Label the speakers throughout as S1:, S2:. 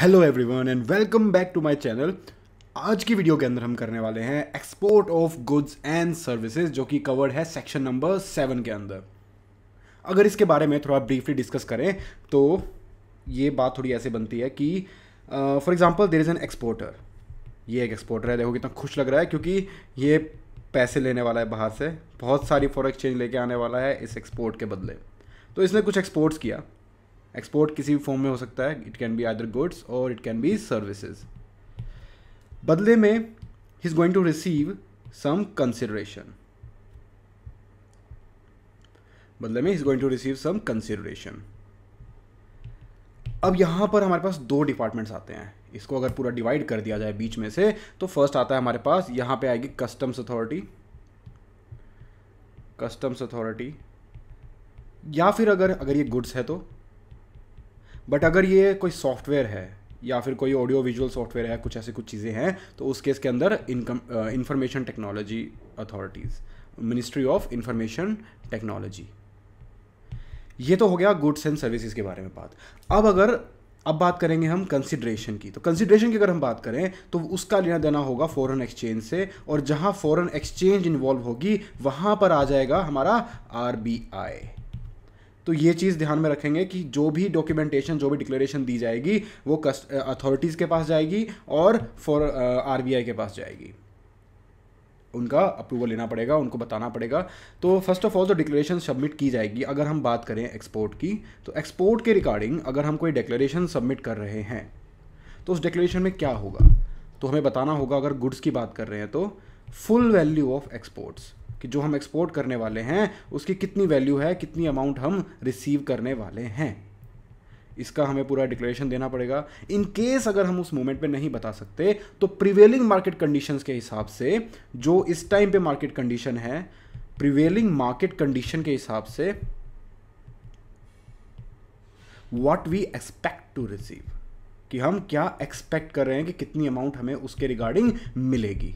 S1: Hello everyone and welcome back to my channel आज की video के अंदर हम करने वाले हैं export of goods and services जो कि कवर्ड है सेक्शन नंबर सेवन के अंदर अगर इसके बारे में थोड़ा ब्रीफली डिस्कस करें तो ये बात थोड़ी ऐसे बनती है कि for example there is an exporter ये एक एक्सपोर्टर है देखो कितना खुश लग रहा है क्योंकि ये पैसे लेने वाला है बाहर से बहुत सारी फॉर एक्सचेंज लेके आने वाला है इस एक्सपोर्ट के बदले तो इसने कुछ एक्सपोर्ट्स किया एक्सपोर्ट किसी भी फॉर्म में हो सकता है it can be other goods और इट कैन बी सर्विसेज बदले में ही is going to receive some consideration बदले में is going to receive some consideration अब यहां पर हमारे पास दो डिपार्टमेंट्स आते हैं इसको अगर पूरा डिवाइड कर दिया जाए बीच में से तो फर्स्ट आता है हमारे पास यहां पे आएगी कस्टम्स अथॉरिटी कस्टम्स अथॉरिटी या फिर अगर अगर ये गुड्स है तो बट अगर ये कोई सॉफ्टवेयर है या फिर कोई ऑडियो विजुअल सॉफ्टवेयर है कुछ ऐसे कुछ चीज़ें हैं तो उस केस के अंदर income information technology authorities ministry of information technology ये तो हो गया गुड्स एंड सर्विसेज के बारे में बात अब अगर अब बात करेंगे हम कंसिड्रेशन की तो कंसिड्रेशन की अगर हम बात करें तो उसका लेना देना होगा फॉरेन एक्सचेंज से और जहां फॉरेन एक्सचेंज इन्वॉल्व होगी वहां पर आ जाएगा हमारा आर बी आई तो ये चीज़ ध्यान में रखेंगे कि जो भी डॉक्यूमेंटेशन जो भी डिक्लेरेशन दी जाएगी वो कस्ट अथॉरिटीज़ के पास जाएगी और फॉर आर के पास जाएगी उनका अप्रूवल लेना पड़ेगा उनको बताना पड़ेगा तो फर्स्ट ऑफ ऑल तो डिक्लेरेशन सबमिट की जाएगी अगर हम बात करें एक्सपोर्ट की तो एक्सपोर्ट के रिगार्डिंग अगर हम कोई डिक्लेरेशन सबमिट कर रहे हैं तो उस डिक्लेरेशन में क्या होगा तो हमें बताना होगा अगर गुड्स की बात कर रहे हैं तो फुल वैल्यू ऑफ एक्सपोर्ट्स कि जो हम एक्सपोर्ट करने वाले हैं उसकी कितनी वैल्यू है कितनी अमाउंट हम रिसीव करने वाले हैं इसका हमें पूरा डिक्लेरेशन देना पड़ेगा इन केस अगर हम उस मोमेंट पे नहीं बता सकते तो प्रिवेलिंग मार्केट कंडीशंस के हिसाब से जो इस टाइम पे मार्केट कंडीशन है प्रिवेलिंग मार्केट कंडीशन के हिसाब से what we expect to receive कि हम क्या एक्सपेक्ट कर रहे हैं कि कितनी अमाउंट हमें उसके रिगार्डिंग मिलेगी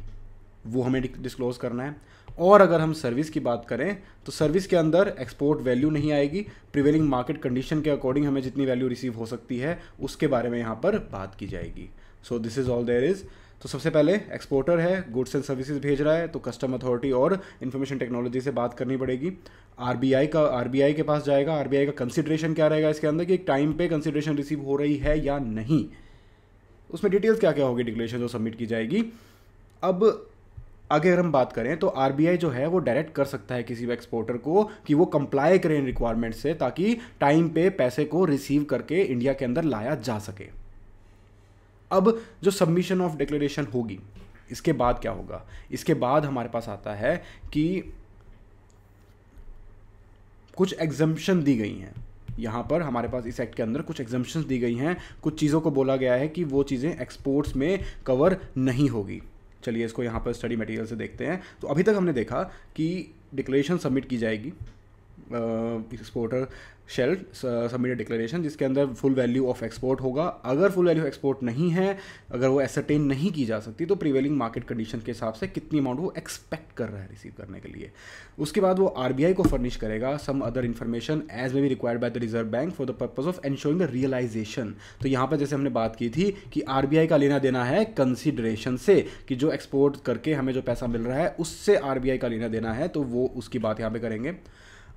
S1: वो हमें डिस्क्लोज करना है और अगर हम सर्विस की बात करें तो सर्विस के अंदर एक्सपोर्ट वैल्यू नहीं आएगी प्रिवेलिंग मार्केट कंडीशन के अकॉर्डिंग हमें जितनी वैल्यू रिसीव हो सकती है उसके बारे में यहाँ पर बात की जाएगी so this is all there is तो सबसे पहले एक्सपोर्टर है गुड्स एंड सर्विसेज भेज रहा है तो कस्टम अथॉरिटी और इन्फॉर्मेशन टेक्नोलॉजी से बात करनी पड़ेगी आरबीआई का आरबीआई के पास जाएगा आरबीआई का कंसिड्रेशन क्या रहेगा इसके अंदर कि टाइम पे कंसिड्रेशन रिसीव हो रही है या नहीं उसमें डिटेल्स क्या क्या होगी डिक्लेरेशन जो सबमिट की जाएगी अब आगे अगर हम बात करें तो आर जो है वो डायरेक्ट कर सकता है किसी भी एक्सपोर्टर को कि वो कंप्लाई करें इन रिक्वायरमेंट से ताकि टाइम पे पैसे को रिसीव करके इंडिया के अंदर लाया जा सके अब जो सबमिशन ऑफ डिक्लेरेशन होगी इसके बाद क्या होगा इसके बाद हमारे पास आता है कि कुछ एग्जम्पन दी गई हैं यहाँ पर हमारे पास इस एक्ट के अंदर कुछ एग्जम्पन्स दी गई हैं कुछ चीज़ों को बोला गया है कि वो चीज़ें एक्सपोर्ट्स में कवर नहीं होगी चलिए इसको यहाँ पर स्टडी मटेरियल से देखते हैं तो अभी तक हमने देखा कि डिक्लेरेशन सबमिट की जाएगी एक्सपोर्टर शेल सबमिट डिक्लेरेशन जिसके अंदर फुल वैल्यू ऑफ एक्सपोर्ट होगा अगर फुल वैल्यू एक्सपोर्ट नहीं है अगर वो एसरटेन नहीं की जा सकती तो प्रीवेलिंग मार्केट कंडीशन के हिसाब से कितनी अमाउंट वो एक्सपेक्ट कर रहा है रिसीव करने के लिए उसके बाद वो आर को फर्निश करेगा some other information as may be required by the reserve bank for the purpose of ensuring the realisation तो यहाँ पर जैसे हमने बात की थी कि आर का लेना देना है कंसिडरेशन से कि जो एक्सपोर्ट करके हमें जो पैसा मिल रहा है उससे आर का लेना देना है तो वो उसकी बात यहाँ पर करेंगे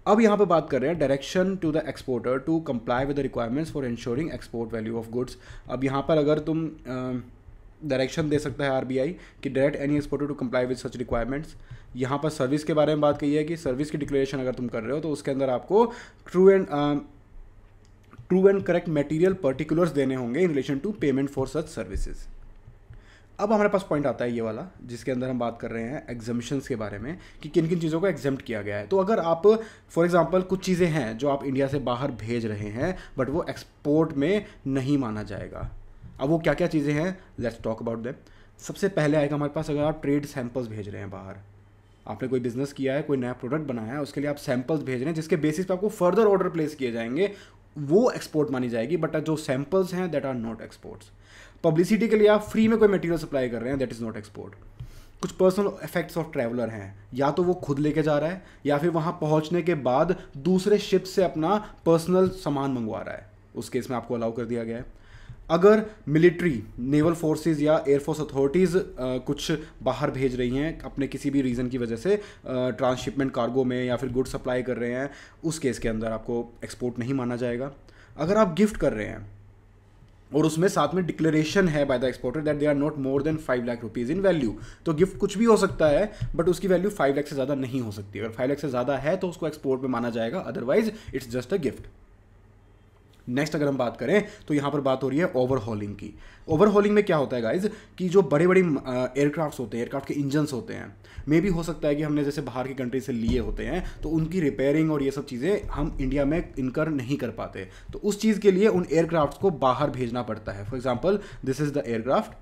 S1: अब यहाँ पे बात कर रहे हैं direction to the exporter to comply with the requirements for ensuring export value of goods अब यहाँ पर अगर तुम डायरेक्शन दे सकता है आरबीआई कि direct any exporter to comply with such requirements यहाँ पर सर्विस के बारे में बात कही है कि सर्विस की डिक्लेरेशन अगर तुम कर रहे हो तो उसके अंदर आपको true and true and correct material particulars देने होंगे in relation to payment for such services अब हमारे पास पॉइंट आता है ये वाला जिसके अंदर हम बात कर रहे हैं एग्जामिशंस के बारे में कि किन किन चीज़ों को एग्जाम किया गया है तो अगर आप फॉर एग्जांपल कुछ चीज़ें हैं जो आप इंडिया से बाहर भेज रहे हैं बट वो एक्सपोर्ट में नहीं माना जाएगा अब वो क्या क्या चीज़ें हैं लेट्स टॉक अबाउट दैम सबसे पहले आएगा हमारे पास अगर आप ट्रेड सैम्पल्स भेज रहे हैं बाहर आपने कोई बिजनेस किया है कोई नया प्रोडक्ट बनाया है उसके लिए आप सैम्पल्स भेज रहे हैं जिसके बेसिस पर आपको फर्दर ऑर्डर प्लेस किए जाएंगे वो एक्सपोर्ट मानी जाएगी बट जो सैम्पल्स हैं that are not exports publicity के लिए आप फ्री में कोई मटेरियल सप्लाई कर रहे हैं दैट इज़ नॉट एक्सपोर्ट कुछ पर्सनल इफेक्ट्स ऑफ ट्रैवलर हैं या तो वो खुद लेके जा रहा है या फिर वहाँ पहुँचने के बाद दूसरे शिप से अपना पर्सनल सामान मंगवा रहा है उस केस में आपको अलाउ कर दिया गया है अगर मिलिट्री नेवल फोर्सेस या एयरफोर्स अथॉरिटीज़ कुछ बाहर भेज रही हैं अपने किसी भी रीज़न की वजह से ट्रांसशिपमेंट कार्गो में या फिर गुड सप्लाई कर रहे हैं उस केस के अंदर आपको एक्सपोर्ट नहीं माना जाएगा अगर आप गिफ्ट कर रहे हैं और उसमें साथ में डिक्लेरेशन है by the exporter that they are not more than five lakh rupees in value तो गिफ्ट कुछ भी हो सकता है बट उसकी वैल्यू फाइव लाख से ज़्यादा नहीं हो सकती अगर फाइव लाख से ज़्यादा है तो उसको एक्सपोर्ट में माना जाएगा otherwise it's just a gift next अगर हम बात करें तो यहाँ पर बात हो रही है ओवरहॉलिंग की ओवरहॉलिंग में क्या होता है गाइज कि जो बड़े बड़े एयरक्राफ्ट्स होते हैं एयरक्राफ्ट के इंजन्स होते हैं मे भी हो सकता है कि हमने जैसे बाहर की कंट्री से लिए होते हैं तो उनकी रिपेयरिंग और ये सब चीज़ें हम इंडिया में इनकर नहीं कर पाते तो उस चीज़ के लिए उन एयरक्राफ्ट को बाहर भेजना पड़ता है for example this is the aircraft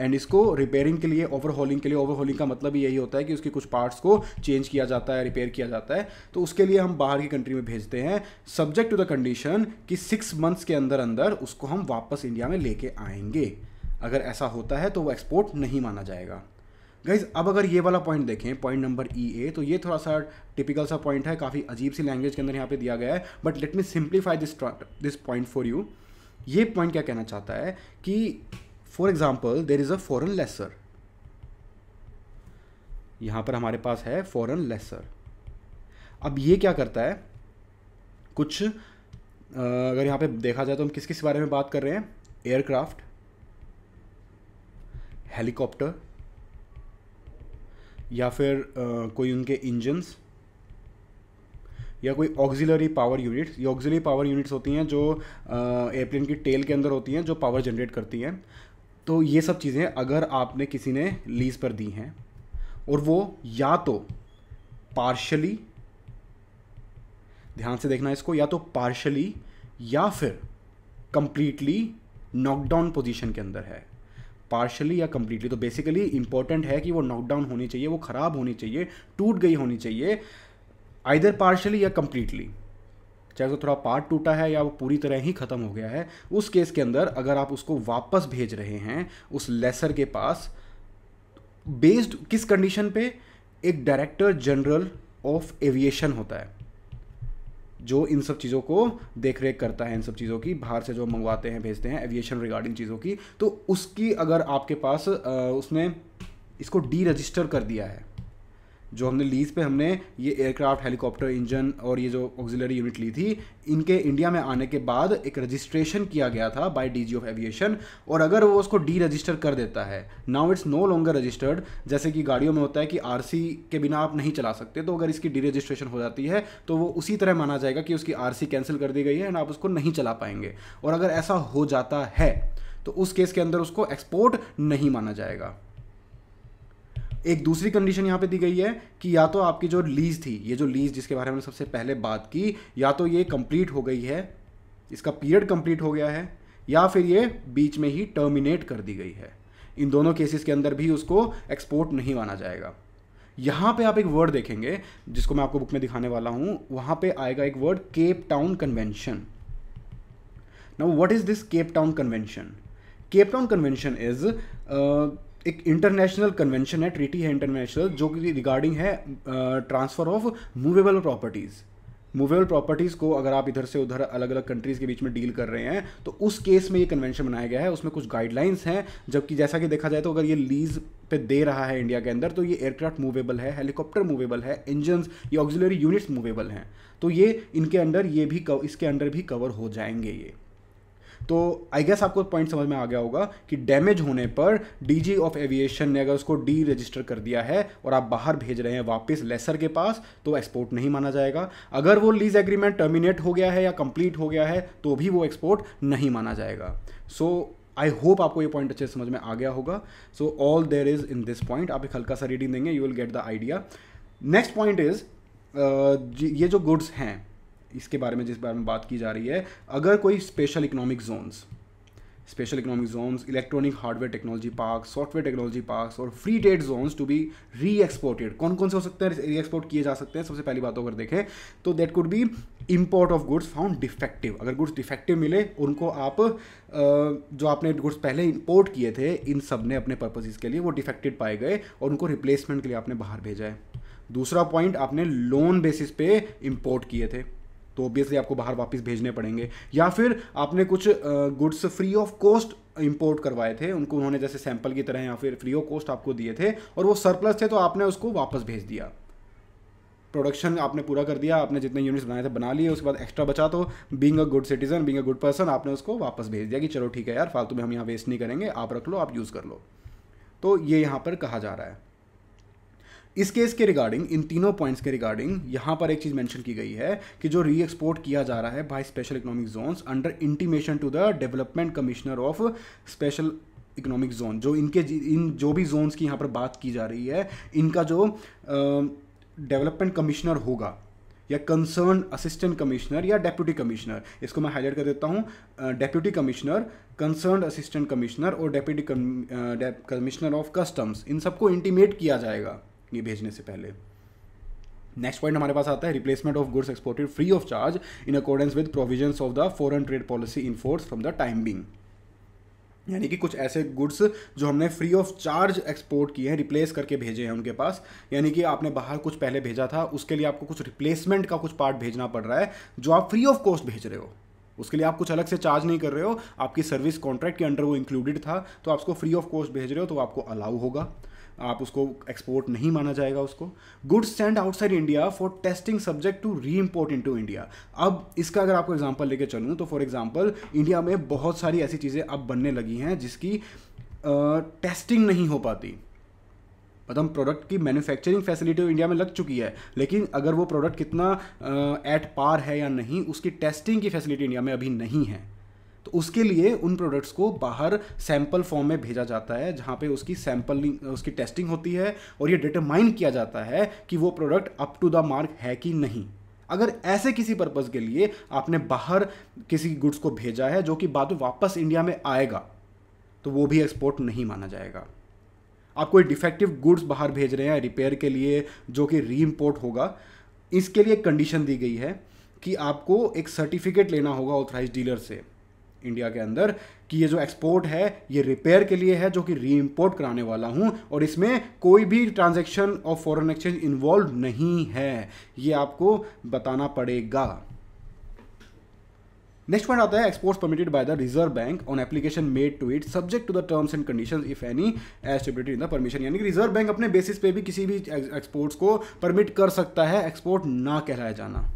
S1: and इसको रिपेयरिंग के लिए ओवरहॉलिंग के लिए ओवरहॉलिंग का मतलब यही होता है कि उसके कुछ पार्ट्स को चेंज किया जाता है रिपेयर किया जाता है तो उसके लिए हम बाहर की कंट्री में भेजते हैं सब्जेक्ट टू द कंडीशन कि सिक्स मंथ्स के अंदर अंदर उसको हम वापस इंडिया में लेके आएंगे अगर ऐसा होता है तो वो एक्सपोर्ट नहीं माना जाएगा गाइज अब अगर ये वाला पॉइंट देखें पॉइंट नंबर ई ए तो ये थोड़ा सा टिपिकल सा पॉइंट है काफ़ी अजीब सी लैंग्वेज के अंदर यहाँ पे दिया गया है but let me simplify this this point for you ये पॉइंट क्या कहना चाहता है कि for example there is a foreign lessor यहां पर हमारे पास है फॉरन लेसर अब ये क्या करता है कुछ अगर यहां पे देखा जाए तो हम किस किस बारे में बात कर रहे हैं एयरक्राफ्ट हेलीकॉप्टर या फिर आ, कोई उनके इंजन्स या कोई ऑक्सिलरी पावर यूनिट्स ये ऑक्सिलरी पावर यूनिट्स होती हैं जो एयरप्लेन की टेल के अंदर होती हैं जो पावर जनरेट करती हैं तो ये सब चीज़ें अगर आपने किसी ने लीज पर दी हैं और वो या तो पार्शली ध्यान से देखना इसको या तो पार्शली या फिर कंप्लीटली नॉकडाउन पोजीशन के अंदर है पार्शली या कम्प्लीटली तो बेसिकली इंपॉर्टेंट है कि वो नॉकडाउन होनी चाहिए वो ख़राब होनी चाहिए टूट गई होनी चाहिए आइधर पार्शली या कम्प्लीटली चाहे उसका थोड़ा पार्ट टूटा है या वो पूरी तरह ही ख़त्म हो गया है उस केस के अंदर अगर आप उसको वापस भेज रहे हैं उस लेसर के पास बेस्ड किस कंडीशन पे एक डायरेक्टर जनरल ऑफ एविएशन होता है जो इन सब चीज़ों को देख रेख करता है इन सब चीज़ों की बाहर से जो मंगवाते हैं भेजते हैं एविएशन रिगार्डिंग चीज़ों की तो उसकी अगर आपके पास आ, उसने इसको डी रजिस्टर कर दिया है जो हमने लीज पे हमने ये एयरक्राफ्ट हेलीकॉप्टर इंजन और ये जो ऑक्सिलरी यूनिट ली थी इनके इंडिया में आने के बाद एक रजिस्ट्रेशन किया गया था बाय डीजी ऑफ एविएशन और अगर वो उसको डी रजिस्टर कर देता है now it's no longer registered जैसे कि गाड़ियों में होता है कि आर के बिना आप नहीं चला सकते तो अगर इसकी डी रजिस्ट्रेशन हो जाती है तो वो उसी तरह माना जाएगा कि उसकी आर कैंसिल कर दी गई है एंड आप उसको नहीं चला पाएंगे और अगर ऐसा हो जाता है तो उस केस के अंदर उसको एक्सपोर्ट नहीं माना जाएगा एक दूसरी कंडीशन यहाँ पे दी गई है कि या तो आपकी जो लीज़ थी ये जो लीज़ जिसके बारे में सबसे पहले बात की या तो ये कंप्लीट हो गई है इसका पीरियड कंप्लीट हो गया है या फिर ये बीच में ही टर्मिनेट कर दी गई है इन दोनों केसेस के अंदर भी उसको एक्सपोर्ट नहीं माना जाएगा यहाँ पे आप एक वर्ड देखेंगे जिसको मैं आपको बुक में दिखाने वाला हूँ वहाँ पे आएगा एक word Cape Town convention now what is this Cape Town convention Cape Town convention is एक इंटरनेशनल कन्वेंशन है ट्रीटी है इंटरनेशनल जो कि रिगार्डिंग है transfer of movable properties movable properties को अगर आप इधर से उधर अलग अलग कंट्रीज़ के बीच में डील कर रहे हैं तो उस केस में ये कन्वेंशन बनाया गया है उसमें कुछ गाइडलाइंस हैं जबकि जैसा कि देखा जाए तो अगर ये लीज पे दे रहा है इंडिया के अंदर तो ये एयरक्राफ्ट मूवेबल है हेलीकॉप्टर मूवेबल है इंजन ये ऑक्जिलरी यूनिट्स मूवेबल हैं तो ये इनके अंडर ये भी इसके अंडर भी कवर हो जाएंगे ये तो आई गेस आपको पॉइंट समझ में आ गया होगा कि डैमेज होने पर डीजी ऑफ एविएशन ने अगर उसको डी रजिस्टर कर दिया है और आप बाहर भेज रहे हैं वापस लेसर के पास तो एक्सपोर्ट नहीं माना जाएगा अगर वो लीज एग्रीमेंट टर्मिनेट हो गया है या कंप्लीट हो गया है तो भी वो एक्सपोर्ट नहीं माना जाएगा सो आई होप आपको ये पॉइंट अच्छे से समझ में आ गया होगा so all there is in this point आप एक हल्का सा रीडिंग देंगे you will get the idea next point is ये जो गुड्स हैं इसके बारे में जिस बारे में बात की जा रही है अगर कोई special economic zones special economic zones electronic hardware technology park software technology park और free trade zones to be reexported कौन कौन से हो सकते हैं री एक्सपोर्ट किए जा सकते हैं सबसे पहली बात तो अगर देखें तो that could be import of goods found defective अगर गुड्स डिफेक्टिव मिले उनको आप जो आपने गुड्स पहले इम्पोर्ट किए थे इन सब ने अपने पर्पजेज के लिए वो डिफेक्टेड पाए गए और उनको रिप्लेसमेंट के लिए आपने बाहर भेजा है दूसरा पॉइंट आपने लोन बेसिस पे इम्पोर्ट किए थे तो ऑब्वियसली आपको बाहर वापस भेजने पड़ेंगे या फिर आपने कुछ goods free of cost import करवाए थे उनको उन्होंने जैसे सैंपल की तरह या फिर फ्री ऑफ कॉस्ट आपको दिए थे और वो सरप्लस थे तो आपने उसको वापस भेज दिया प्रोडक्शन आपने पूरा कर दिया आपने जितने यूनिट्स बनाए थे बना लिए उसके बाद एक्स्ट्रा बचा तो being a good citizen being a good person आपने उसको वापस भेज दिया कि चलो ठीक है यार फालतू में हम यहाँ वेस्ट नहीं करेंगे आप रख लो आप यूज़ कर लो तो ये यहाँ पर कहा जा रहा है इस केस के रिगार्डिंग इन तीनों पॉइंट्स के रिगार्डिंग यहाँ पर एक चीज़ मैंशन की गई है कि जो री एक्सपोर्ट किया जा रहा है by special economic zones under intimation to the development commissioner of special economic zone जो इनके इन जो भी जोन्स की यहाँ पर बात की जा रही है इनका जो डेवलपमेंट कमिश्नर होगा या कंसर्न असिस्टेंट कमिश्नर या डेप्यूटी कमिश्नर इसको मैं हाईलाइट कर देता हूँ deputy commissioner concern assistant commissioner और डेप्यूटी कमिश्नर ऑफ कस्टम्स इन सबको इंटीमेट किया जाएगा ये भेजने से पहले नेक्स्ट पॉइंट हमारे पास आता है replacement of goods exported free of charge in accordance with provision of the foreign trade policy in force from the time being यानी कि कुछ ऐसे गुड्स जो हमने फ्री ऑफ चार्ज एक्सपोर्ट किए हैं रिप्लेस करके भेजे हैं उनके पास यानी कि आपने बाहर कुछ पहले भेजा था उसके लिए आपको कुछ रिप्लेसमेंट का कुछ पार्ट भेजना पड़ रहा है जो आप फ्री ऑफ कॉस्ट भेज रहे हो उसके लिए आप कुछ अलग से चार्ज नहीं कर रहे हो आपकी सर्विस कॉन्ट्रैक्ट के अंडर वो इंक्लूडेड था तो आप उसको फ्री ऑफ कॉस्ट भेज रहे हो तो आपको अलाउ होगा आप उसको एक्सपोर्ट नहीं माना जाएगा उसको goods sent outside India for testing subject to re import in India अब इसका अगर आपको एग्जाम्पल लेके चलूँ तो फॉर एग्जाम्पल इंडिया में बहुत सारी ऐसी चीज़ें अब बनने लगी हैं जिसकी टेस्टिंग uh, नहीं हो पाती मतलब प्रोडक्ट की मैन्युफैक्चरिंग फैसिलिटी इंडिया में लग चुकी है लेकिन अगर वो प्रोडक्ट कितना एट uh, पार है या नहीं उसकी टेस्टिंग की फैसिलिटी इंडिया में अभी नहीं है तो उसके लिए उन प्रोडक्ट्स को बाहर सैम्पल फॉर्म में भेजा जाता है जहाँ पे उसकी सैंपलिंग उसकी टेस्टिंग होती है और ये डिटरमाइन किया जाता है कि वो product up to the mark है कि नहीं अगर ऐसे किसी पर्पज़ के लिए आपने बाहर किसी गुड्स को भेजा है जो कि बाद में वापस इंडिया में आएगा तो वो भी एक्सपोर्ट नहीं माना जाएगा आप कोई डिफेक्टिव गुड्स बाहर भेज रहे हैं रिपेयर के लिए जो कि री इम्पोर्ट होगा इसके लिए कंडीशन दी गई है कि आपको एक सर्टिफिकेट लेना होगा ऑथराइज डीलर से इंडिया के अंदर कि ये जो एक्सपोर्ट है ये रिपेयर के लिए है जो कि री इम्पोर्ट कराने वाला हूँ और इसमें कोई भी transaction of foreign exchange involve नहीं है ये आपको बताना पड़ेगा नेक्स्ट पॉइंट आता है exports permitted by the reserve bank on application made to it subject to the terms and conditions if any stability in the permission यानी कि रिजर्व बैंक अपने बेसिस पे भी किसी भी एक्सपोर्ट्स को परमिट कर सकता है एक्सपोर्ट ना कहलाया जाना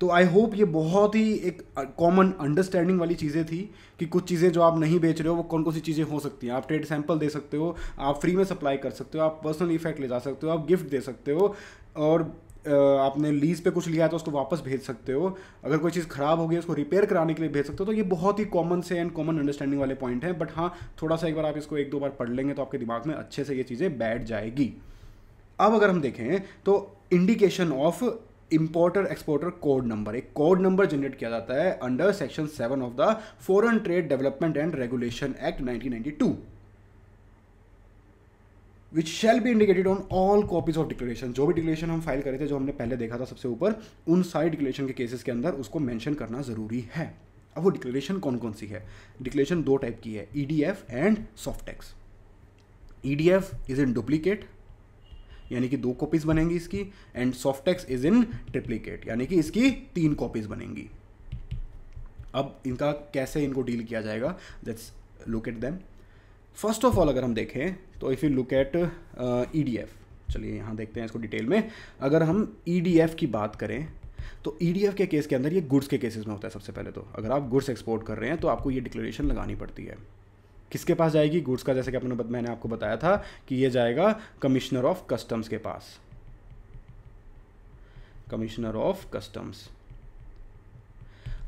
S1: तो आई होप ये बहुत ही एक कॉमन अंडरस्टैंडिंग वाली चीज़ें थी कि कुछ चीज़ें जो आप नहीं बेच रहे हो वो कौन कौन सी चीज़ें हो सकती हैं आप ट्रेड सैंपल दे सकते हो आप फ्री में सप्लाई कर सकते हो आप पर्सनल इफेक्ट ले जा सकते हो आप गिफ्ट दे सकते हो और आपने लीज़ पे कुछ लिया है तो उसको वापस भेज सकते हो अगर कोई चीज़ ख़राब हो गई उसको रिपेयर कराने के लिए भेज सकते हो तो ये बहुत ही कॉमन से एंड कॉमन अंडरस्टैंडिंग वाले पॉइंट हैं बट हाँ थोड़ा सा एक बार आप इसको एक दो बार पढ़ लेंगे तो आपके दिमाग में अच्छे से ये चीज़ें बैठ जाएगी अब अगर हम देखें तो indication of importer exporter code number एक कोड नंबर जनरेट किया जाता है under section seven of the foreign trade development and regulation act 1992 which shall be indicated on all copies of declaration जो भी डिक्लेरेशन हम फाइल करे थे जो हमने पहले देखा था सबसे ऊपर उन सारी डिक्लेरेशन के केसेस के अंदर उसको मैंशन करना जरूरी है अब वो डिक्लेरेशन कौन कौन सी है डिक्लेरेशन दो टाइप की है E D F and softex E D F is in duplicate यानी कि दो कॉपीज बनेंगी इसकी and softex is in triplicate यानी कि इसकी तीन कॉपीज बनेंगी अब इनका कैसे इनको डील किया जाएगा that's look at them first of all अगर हम देखें तो if you look at E D F चलिए यहाँ देखते हैं इसको डिटेल में अगर हम ई डी एफ की बात करें तो ई डी एफ के केस के अंदर ये गुड्स के केसेस में होता है सबसे पहले तो अगर आप गुड्स एक्सपोर्ट कर रहे हैं तो आपको ये डिक्लेरेशन लगानी पड़ती है किसके पास जाएगी गुड्स का जैसे कि अपने मैंने आपको बताया था कि ये जाएगा कमिश्नर ऑफ कस्टम्स के पास कमिश्नर ऑफ कस्टम्स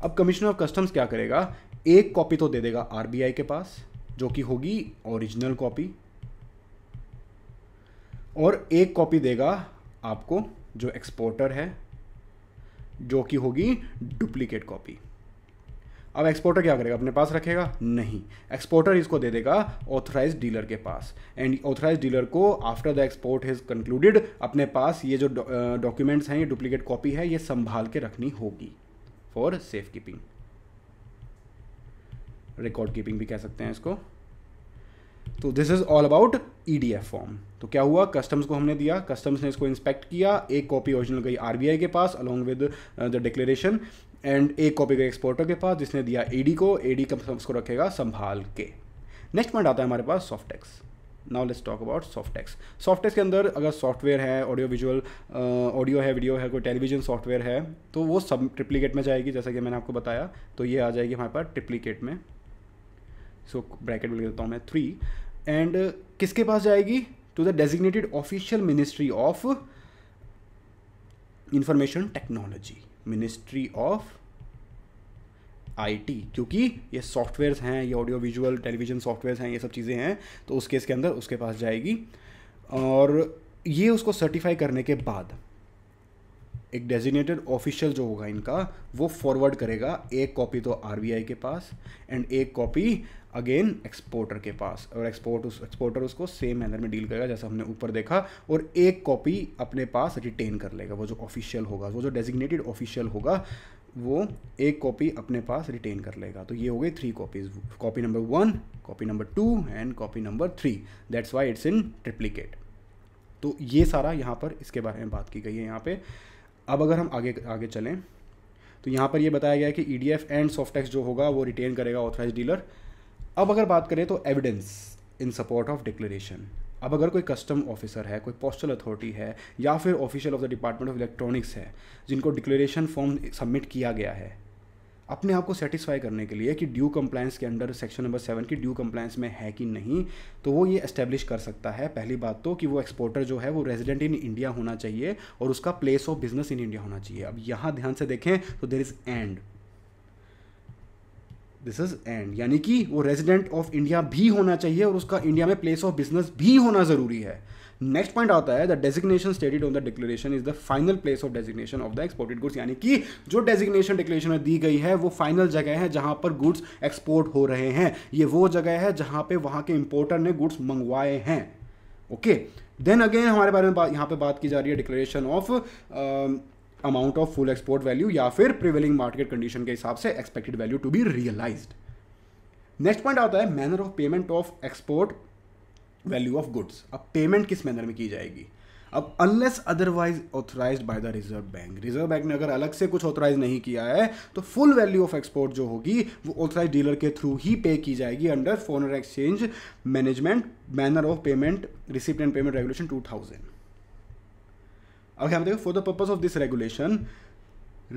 S1: अब कमिश्नर ऑफ कस्टम्स क्या करेगा एक कॉपी तो दे देगा आरबीआई के पास जो कि होगी ओरिजिनल कॉपी और एक कॉपी देगा आपको जो एक्सपोर्टर है जो कि होगी डुप्लीकेट कॉपी अब एक्सपोर्टर क्या करेगा अपने पास रखेगा नहीं एक्सपोर्टर इसको दे देगा ऑथराइज डीलर के पास एंड ऑथराइज डीलर को after the export is concluded अपने पास ये जो डॉक्यूमेंट्स हैं ये डुप्लीकेट कॉपी है ये संभाल के रखनी होगी for safe keeping record keeping भी कह सकते हैं इसको तो this is all about E form तो क्या हुआ कस्टम्स को हमने दिया कस्टम्स ने इसको इंस्पेक्ट किया एक कॉपी ओरिजिनल गई आरबीआई के पास along with the declaration and एक कॉपी का एक्सपोर्टर के पास जिसने दिया एडी को एडी कम उसको रखेगा संभाल के नेक्स्ट पॉइंट आता है हमारे पास softex now let's talk about softex softex के अंदर अगर सॉफ्टवेयर है ऑडियो विजुअल ऑडियो है वीडियो है कोई टेलीविजन सॉफ्टवेयर है तो वो सब ट्रिप्लीकेट में जाएगी जैसा कि मैंने आपको बताया तो ये आ जाएगी हमारे पास ट्रिप्लीकेट में सो ब्रैकेट में लेता देता हूँ मैं थ्री एंड किसके पास जाएगी to the designated official ministry of information technology ministry of IT क्योंकि ये सॉफ्टवेयर्स हैं ये ऑडियो विजुअल टेलीविजन सॉफ्टवेयर्स हैं ये सब चीज़ें हैं तो उस केस के अंदर उसके पास जाएगी और ये उसको सर्टिफाई करने के बाद एक डेजिग्नेटेड ऑफिशियल जो होगा इनका वो फॉरवर्ड करेगा एक कॉपी तो आर के पास एंड एक कॉपी अगेन एक्सपोर्टर के पास और एक्सपोर्ट उस एक्सपोर्टर उसको सेम मैनर में डील करेगा जैसा हमने ऊपर देखा और एक कॉपी अपने पास रिटेन कर लेगा वो जो ऑफिशियल होगा वो जो डेजिग्नेटेड ऑफिशियल होगा वो एक कॉपी अपने पास रिटेन कर लेगा तो ये हो गई three copies copy number one copy number two and copy number three that's why it's in triplicate तो ये सारा यहाँ पर इसके बारे में बात की गई है यहाँ पर अब अगर हम आगे आगे चलें तो यहाँ पर ये बताया गया है कि E D F and soft जो होगा वो रिटेन करेगा ऑथराइज डीलर अब अगर बात करें तो evidence in support of declaration अब अगर कोई कस्टम ऑफिसर है कोई पोस्टल अथॉरिटी है या फिर official of the department of electronics है जिनको डिक्लेरेशन फॉर्म सबमिट किया गया है अपने आप को सेटिस्फाई करने के लिए कि ड्यू कंप्लायंस के अंडर सेक्शन नंबर सेवन की ड्यू कंप्लायंस में है कि नहीं तो वो ये एस्टेब्लिश कर सकता है पहली बात तो कि वो एक्सपोर्टर जो है वो रेजिडेंट इन इंडिया होना चाहिए और उसका place of business in India होना चाहिए अब यहां ध्यान से देखें तो there is and this is and यानी कि वो रेजिडेंट ऑफ इंडिया भी होना चाहिए और उसका इंडिया में प्लेस ऑफ बिजनेस भी होना ज़रूरी है नेक्स्ट पॉइंट आता है the designation stated on the declaration is the final place of designation of the exported goods यानी कि जो डेजिग्नेशन डिक्लेरेशन में दी गई है वो फाइनल जगह है जहां पर गुड्स एक्सपोर्ट हो रहे हैं ये वो जगह है जहां पे वहां के इंपोर्टर ने गुड्स मंगवाए हैं ओके देन अगेन हमारे बारे में बा, यहां पे बात की जा रही है declaration of amount of full export value या फिर प्रिवेलिंग मार्केट कंडीशन के हिसाब से expected value to be realise next point आता है manner of payment of export value of goods अब पेमेंट किस मैनर में की जाएगी अब unless otherwise authorise by the reserve bank reserve bank ने अगर अलग से कुछ ऑथोराइज नहीं किया है तो फुल वैल्यू ऑफ एक्सपोर्ट जो होगी वो ऑथोराइज डीलर के थ्रू ही पे की जाएगी under foreign exchange management manner of payment receipt and payment regulation two thousand अब हम देखो for the purpose of this regulation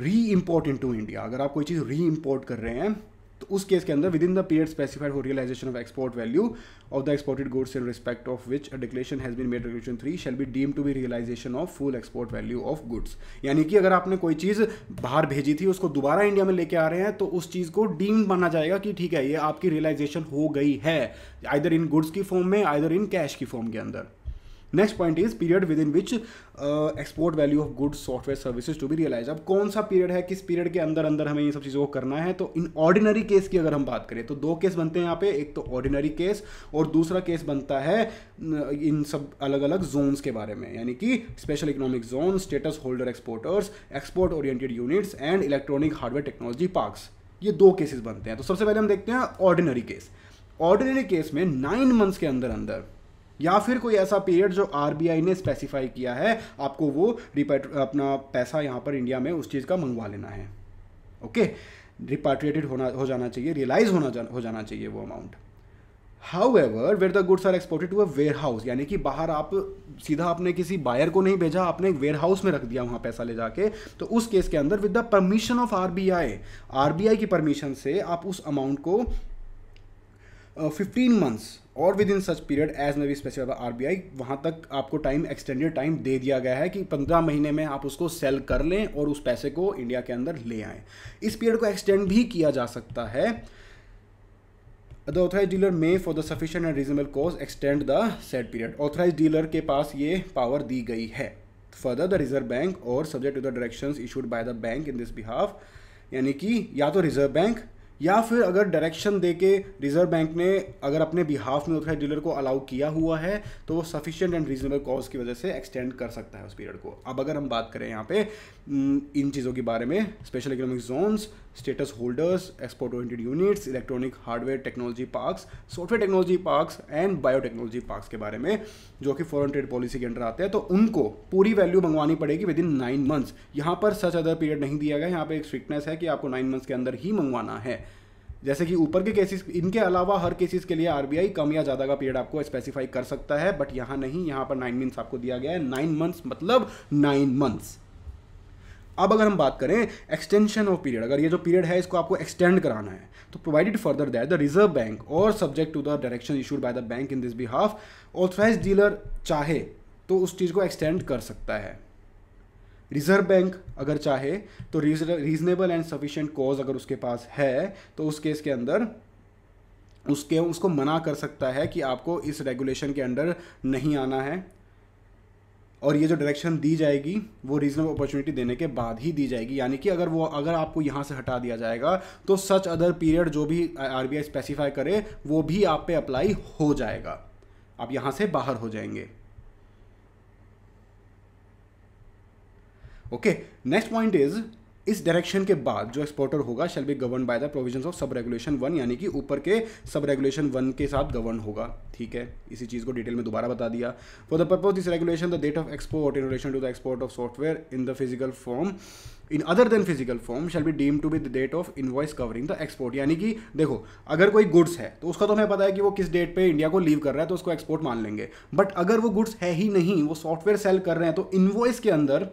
S1: re import into India अगर आप कोई चीज़ री इम्पोर्ट कर रहे हैं तो उस केस के अंदर within the period specified हो realisation of export value of the exported goods in respect of which a declaration has been made regulation three shall be deem to be realisation of full export value of goods यानी कि अगर आपने कोई चीज़ बाहर भेजी थी उसको दोबारा इंडिया में लेके आ रहे हैं तो उस चीज़ को डीम माना जाएगा कि ठीक है ये आपकी रियलाइजेशन हो गई है आइदर इन गुड्स की फॉर्म में आइदर इन कैश की फॉर्म के अंदर next point is period within which export value of good software services to be realise अब कौन सा पीरियड है किस पीरियड के अंदर अंदर हमें ये सब चीज़ों को करना है तो इन ऑर्डिनरी केस की अगर हम बात करें तो दो केस बनते हैं यहाँ पे एक तो ऑर्डिनरी केस और दूसरा केस बनता है इन सब अलग अलग जोन्स के बारे में यानी कि special economic zone status holder exporters export oriented units and electronic hardware technology parks ये दो केसेस बनते हैं तो सबसे पहले हम देखते हैं ऑर्डिनरी केस ऑर्डिनरी केस में नाइन मंथ्स के अंदर अंदर या फिर कोई ऐसा पीरियड जो आरबीआई ने स्पेसिफाई किया है आपको वो रिपेट अपना पैसा यहाँ पर इंडिया में उस चीज़ का मंगवा लेना है ओके रिपेट्रिएटेड होना हो जाना चाहिए रियलाइज होना हो जाना चाहिए वो amount however where the goods are exported to a warehouse यानी कि बाहर आप सीधा आपने किसी बायर को नहीं भेजा आपने एक वेयर हाउस में रख दिया वहाँ पैसा ले जाके तो उस केस के अंदर with the permission of RBI आई की परमिशन से आप उस अमाउंट को फिफ्टीन मंथ्स और within such period as may be specified by R B I वहाँ तक आपको टाइम एक्सटेंडेड टाइम दे दिया गया है कि पंद्रह महीने में आप उसको सेल कर लें और उस पैसे को इंडिया के अंदर ले आएँ इस पीरियड को एक्सटेंड भी किया जा सकता है the authorise dealer may for the sufficient and reasonable cause extend the set period authorise dealer के पास ये पावर दी गई है फर्दर द रिजर्व बैंक और subject to the direction issued by the bank in this behalf यानी कि या तो रिजर्व बैंक या फिर अगर डायरेक्शन दे के रिजर्व बैंक ने अगर अपने बिहाफ में ऑथराइज डीलर को अलाउ किया हुआ है तो वो सफिशियंट एंड रीजनेबल कॉज की वजह से एक्सटेंड कर सकता है उस पीरियड को अब अगर हम बात करें यहाँ पे हम्म, इन चीज़ों के बारे में special economic zones status holders export oriented units electronic hardware technology parks software technology parks and biotechnology parks के बारे में जो कि फॉरन ट्रेड पॉलिसी के अंडर आते हैं तो उनको पूरी वैल्यू मंगवानी पड़ेगी विद इन नाइन मंथ्स यहाँ पर सच अदर पीरियड नहीं दिया गया यहाँ पर एक स्ट्रिक्टनेस है कि आपको नाइन मंथ्स के अंदर ही मंगवाना है जैसे कि ऊपर के केसेस इनके अलावा हर केसेस के लिए आरबीआई कम या ज़्यादा का पीरियड आपको स्पेसिफाई कर सकता है बट यहाँ नहीं यहाँ पर नाइन मंथ्स आपको दिया गया है नाइन मंथ्स मतलब नाइन मंथ्स अब अगर हम बात करें एक्सटेंशन ऑफ पीरियड अगर ये जो पीरियड है इसको आपको एक्सटेंड कराना है तो provided further that the reserve bank और subject to the direction issued by the bank in this behalf authorise dealer चाहे तो उस चीज़ को एक्सटेंड कर सकता है रिजर्व बैंक अगर चाहे तो रीजनेबल एंड सफिशेंट कॉज अगर उसके पास है तो उस केस के अंदर उसके उसको मना कर सकता है कि आपको इस रेगुलेशन के अंडर नहीं आना है और ये जो डायरेक्शन दी जाएगी वो रीजनेबल अपॉर्चुनिटी देने के बाद ही दी जाएगी यानी कि अगर वो अगर आपको यहाँ से हटा दिया जाएगा तो सच अदर पीरियड जो भी आर स्पेसिफाई करे वो भी आप पे अप्लाई हो जाएगा आप यहाँ से बाहर हो जाएंगे ओके नेक्स्ट पॉइंट इज इस डायरेक्शन के बाद जो एक्सपोर्टर होगा shall be govern by the provision of sub regulation one यानी कि ऊपर के सब रेगुलेशन वन के साथ गवर्न होगा ठीक है इसी चीज़ को डिटेल में दोबारा बता दिया for the purpose this regulation the date of export in relation to the export of software in the physical form in other than physical form shall be deem to be the date of invoice covering the export यानी कि देखो अगर कोई goods है तो उसका तो हमें पता है कि वो किस डेट पे इंडिया को लीव कर रहा है तो उसको एक्सपोर्ट मान लेंगे बट अगर वो गुड्स है ही नहीं वो सॉफ्टवेयर सेल कर रहे हैं तो इन्वॉइस के अंदर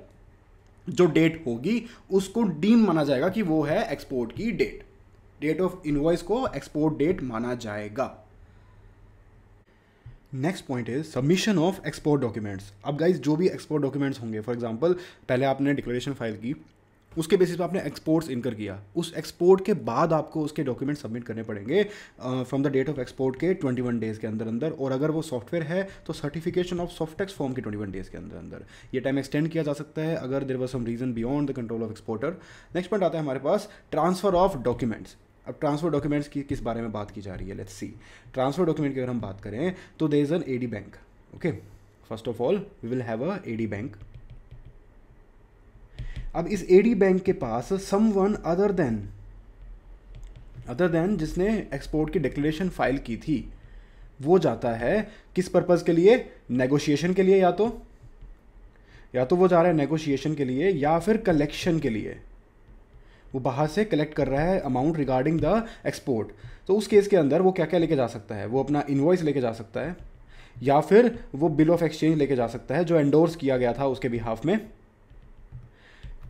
S1: जो डेट होगी उसको डीम माना जाएगा कि वो है एक्सपोर्ट की डेट डेट ऑफ इनवॉइस को एक्सपोर्ट डेट माना जाएगा next point is submission of export documents अब गाइज जो भी एक्सपोर्ट डॉक्यूमेंट्स होंगे फॉर एग्जाम्पल पहले आपने डिक्लेरेशन फाइल की उसके बेसिस पर आपने एक्सपोर्ट्स इनकर किया उस एक्सपोर्ट के बाद आपको उसके डॉक्यूमेंट सबमिट करने पड़ेंगे from the date of export के 21 डेज़ के अंदर अंदर और अगर वो सॉफ्टवेयर है तो सर्टिफिकेशन ऑफ सॉफ्ट फॉर्म के 21 डेज़ के अंदर अंदर ये टाइम एक्सटेंड किया जा सकता है अगर there was some reason beyond the control of exporter next point आता है हमारे पास ट्रांसफर ऑफ डॉक्यूमेंट्स अब ट्रांसफर डॉक्यूमेंट्स की किस बारे में बात की जा रही है लेट्स सी ट्रांसफर डॉक्यूमेंट की अगर हम बात करें तो there is an A bank okay first of all we will have a A bank अब इस एडी बैंक के पास someone other than other than जिसने एक्सपोर्ट की डिक्लेरेशन फाइल की थी वो जाता है किस पर्पज़ के लिए नेगोशिएशन के लिए या तो या तो वो जा रहा है नेगोशिएशन के लिए या फिर कलेक्शन के लिए वो बाहर से कलेक्ट कर रहा है अमाउंट रिगार्डिंग द एक्सपोर्ट तो उस केस के अंदर वो क्या क्या लेके जा सकता है वो अपना इन्वॉइस लेके जा सकता है या फिर वो बिल ऑफ एक्सचेंज लेके जा सकता है जो एंडोर्स किया गया था उसके बिहाफ में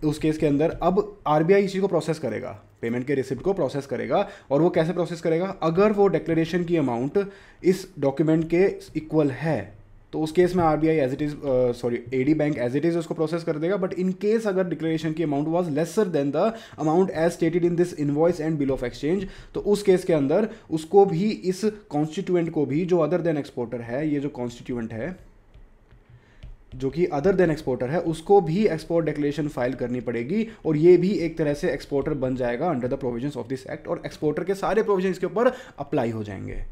S1: उस केस के अंदर अब आर आई इसी को प्रोसेस करेगा पेमेंट के रिसिप्ट को प्रोसेस करेगा और वो कैसे प्रोसेस करेगा अगर वो डिक्लेरेशन की अमाउंट इस डॉक्यूमेंट के इक्वल है तो उस केस में R B I as it is sorry A D bank as it is उसको प्रोसेस कर देगा बट इन केस अगर डिक्लेरेशन की amount was lesser than the amount as stated in this invoice and bill of exchange तो उस case के अंदर उसको भी इस कॉन्स्टिट्यूएंट को भी जो अदर देन एक्सपोर्टर है ये जो कॉन्स्टिट्यूएंट है जो कि अदर देन एक्सपोर्टर है उसको भी एक्सपोर्ट डिक्लेरेशन फाइल करनी पड़ेगी और ये भी एक तरह से एक्सपोर्टर बन जाएगा under the provisions of this act और एक्सपोर्टर के सारे प्रोविजन इसके ऊपर अप्लाई हो जाएंगे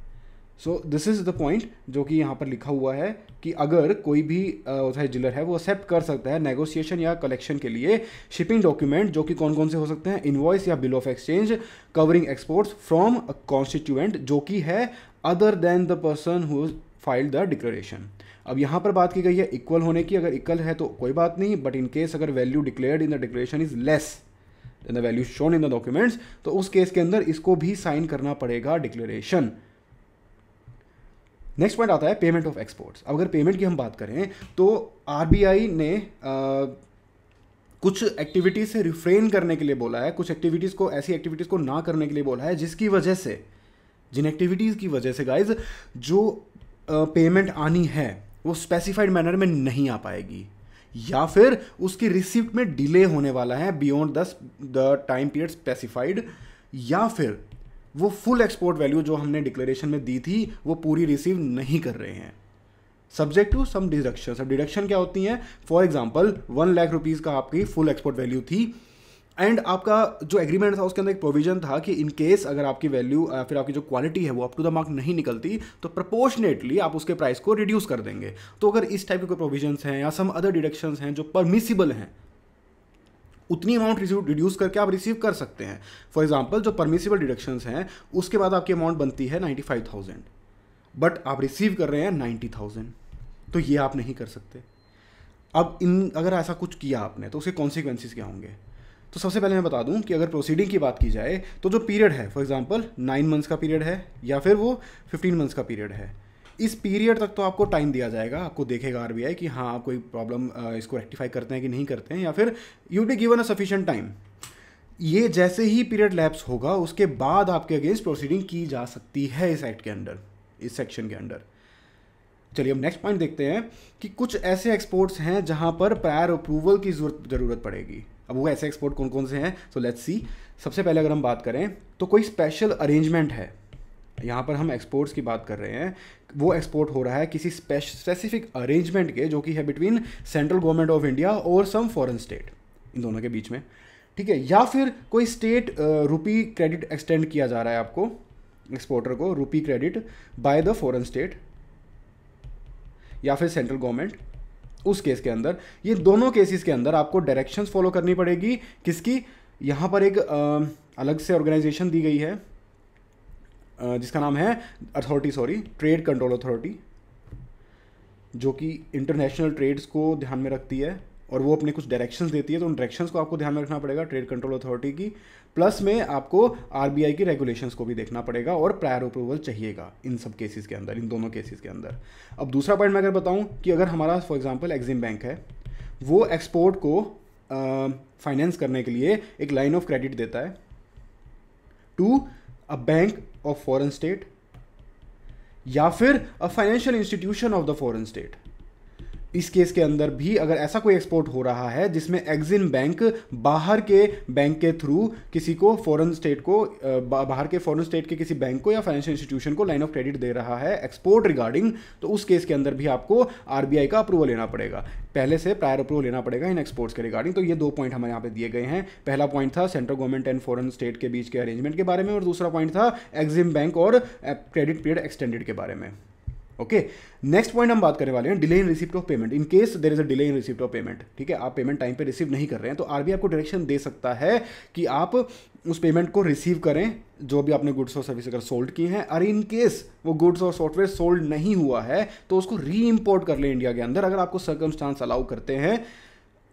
S1: so this is the point जो कि यहाँ पर लिखा हुआ है कि अगर कोई भी ऑथराइज डीलर है वो एक्सेप्ट कर सकता है नेगोशिएशन या कलेक्शन के लिए शिपिंग डॉक्यूमेंट जो कि कौन कौन से हो सकते हैं इन्वॉइस या bill of exchange covering exports from a constituent जो कि है other than the person who filed the declaration अब यहाँ पर बात की गई है इक्वल होने की अगर इक्वल है तो कोई बात नहीं बट इन केस अगर value declared in the declaration is less in the value shown in the documents तो उस केस के अंदर इसको भी साइन करना पड़ेगा डिक्लेरेशन नेक्स्ट पॉइंट आता है पेमेंट ऑफ एक्सपोर्ट्स अगर पेमेंट की हम बात करें तो आर ने आ, कुछ एक्टिविटीज़ से रिफ्रेन करने के लिए बोला है कुछ एक्टिविटीज़ को ऐसी एक्टिविटीज़ को ना करने के लिए बोला है जिसकी वजह से जिन एक्टिविटीज़ की वजह से गाइज जो पेमेंट आनी है वो स्पेसिफाइड मैनर में नहीं आ पाएगी या फिर उसकी रिसिप्ट में डिले होने वाला है बियॉन्ड दस द टाइम पीरियड स्पेसिफाइड या फिर वो फुल एक्सपोर्ट वैल्यू जो हमने डिक्लेरेशन में दी थी वो पूरी रिसीव नहीं कर रहे हैं सब्जेक्ट टू सम डिडक्शन अब डिडक्शन क्या होती हैं for example one lakh rupees का आपकी फुल एक्सपोर्ट वैल्यू थी एंड आपका जो एग्रीमेंट था उसके अंदर एक प्रोविजन था कि इन केस अगर आपकी वैल्यू फिर आपकी जो क्वालिटी है वो अप टू द मार्क नहीं निकलती तो प्रपोर्शनेटली आप उसके प्राइस को रिड्यूस कर देंगे तो अगर इस टाइप के कोई प्रोविजन हैं या सम अदर डिडक्शंस हैं जो परमिसिबल हैं उतनी अमाउंट रिड्यूस करके आप रिसीव कर सकते हैं फॉर एग्जाम्पल जो परमिसिबल डिडक्शन हैं उसके बाद आपकी अमाउंट बनती है नाइन्टी फाइव थाउजेंड बट आप रिसीव कर रहे हैं नाइन्टी थाउजेंड तो ये आप नहीं कर सकते अब इन अगर ऐसा कुछ किया आपने तो उसके कॉन्सिक्वेंसेज क्या होंगे तो सबसे पहले मैं बता दूं कि अगर प्रोसीडिंग की बात की जाए तो जो पीरियड है फॉर एग्जांपल नाइन मंथ्स का पीरियड है या फिर वो फिफ्टीन मंथ्स का पीरियड है इस पीरियड तक तो आपको टाइम दिया जाएगा आपको देखेगा आर कि हाँ आप कोई प्रॉब्लम इसको रेक्टिफाई करते हैं कि नहीं करते हैं या फिर you be given a sufficient time ये जैसे ही पीरियड लैप्स होगा उसके बाद आपके अगेंस्ट प्रोसीडिंग की जा सकती है इस एक्ट के अंडर इस सेक्शन के अंडर चलिए हम नेक्स्ट पॉइंट देखते हैं कि कुछ ऐसे एक्सपोर्ट्स हैं जहां पर प्रायर अप्रूवल की ज़रूरत पड़ेगी अब वो ऐसे एक्सपोर्ट कौन कौन से हैं सो लेट्स सी सबसे पहले अगर हम बात करें तो कोई स्पेशल अरेंजमेंट है यहाँ पर हम एक्सपोर्ट्स की बात कर रहे हैं वो एक्सपोर्ट हो रहा है किसी स्पेसिफिक अरेंजमेंट के जो कि है between central government of India और सम फॉरेन स्टेट इन दोनों के बीच में ठीक है या फिर कोई स्टेट रुपी क्रेडिट एक्सटेंड किया जा रहा है आपको एक्सपोर्टर को rupee credit by the foreign state या फिर सेंट्रल गवर्नमेंट उस केस के अंदर ये दोनों केसेस के अंदर आपको डायरेक्शंस फॉलो करनी पड़ेगी किसकी यहाँ पर एक आ, अलग से ऑर्गेनाइजेशन दी गई है आ, जिसका नाम है authority sorry trade control authority जो कि इंटरनेशनल ट्रेड्स को ध्यान में रखती है और वो अपने कुछ डायरेक्शंस देती है तो उन डायरेक्शंस को आपको ध्यान में रखना पड़ेगा ट्रेड कंट्रोल अथॉरिटी की प्लस में आपको आर की रेगुलेशंस को भी देखना पड़ेगा और प्रायर अप्रूवल चाहिएगा इन सब केसेस के अंदर इन दोनों केसेस के अंदर अब दूसरा पॉइंट मैं अगर बताऊँ कि अगर हमारा फॉर एग्जाम्पल एग्जिम बैंक है वो एक्सपोर्ट को फाइनेंस uh, करने के लिए एक लाइन ऑफ क्रेडिट देता है to a bank of foreign state या फिर a financial institution of the foreign state इस केस के अंदर भी अगर ऐसा कोई एक्सपोर्ट हो रहा है जिसमें एग्जिम बैंक बाहर के बैंक के थ्रू किसी को फॉरेन स्टेट को बाहर के फॉरेन स्टेट के किसी बैंक को या फाइनेंशियल इंस्टीट्यूशन को लाइन ऑफ क्रेडिट दे रहा है एक्सपोर्ट रिगार्डिंग तो उस केस के अंदर भी आपको आर का अप्रूवल लेना पड़ेगा पहले से प्रायर अप्रूवल लेना पड़ेगा इन एक्सपोर्ट्स के रिगार्डिंग तो ये दो पॉइंट हमारे यहाँ पे दिए गए हैं पहला पॉइंट था central government and foreign state के बीच के अरेंजमेंट के बारे में और दूसरा पॉइंट था एक्जिम बैंक और क्रेडिट पीरियड एक्सटेंडेड के बारे में ओके नेक्स्ट पॉइंट हम बात करने वाले हैं delay in receipt of payment in case there is a delay in receipt of payment ठीक है आप पेमेंट टाइम पे रिसीव नहीं कर रहे हैं तो आरबीआई आपको डायरेक्शन दे सकता है कि आप उस पेमेंट को रिसीव करें जो भी आपने गुड्स और सर्विस अगर सोल्ड किए हैं और इन केस वो गुड्स और सॉफ्टवेयर सोल्ड नहीं हुआ है तो उसको री इम्पोर्ट कर लें इंडिया के अंदर अगर आपको सर्कमस्टांस अलाउ करते हैं